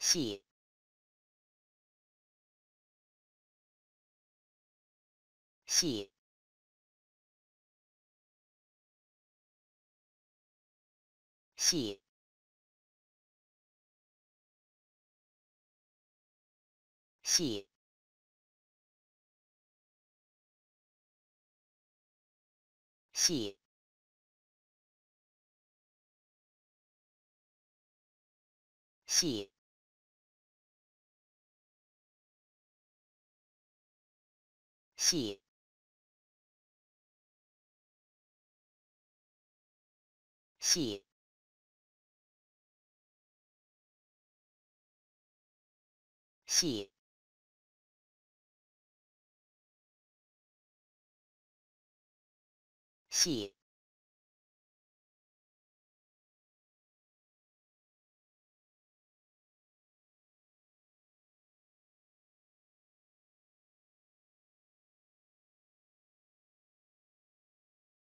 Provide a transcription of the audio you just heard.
系系系系系。系，系，系，系。